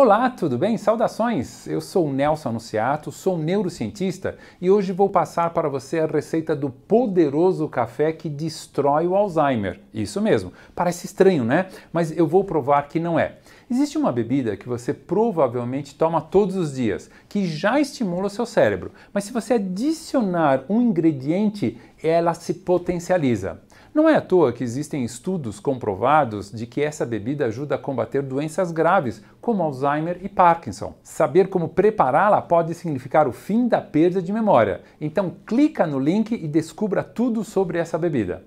Olá, tudo bem? Saudações! Eu sou Nelson Anunciato, sou neurocientista e hoje vou passar para você a receita do poderoso café que destrói o Alzheimer. Isso mesmo, parece estranho, né? Mas eu vou provar que não é. Existe uma bebida que você provavelmente toma todos os dias, que já estimula o seu cérebro, mas se você adicionar um ingrediente, ela se potencializa. Não é à toa que existem estudos comprovados de que essa bebida ajuda a combater doenças graves, como Alzheimer e Parkinson. Saber como prepará-la pode significar o fim da perda de memória. Então clica no link e descubra tudo sobre essa bebida.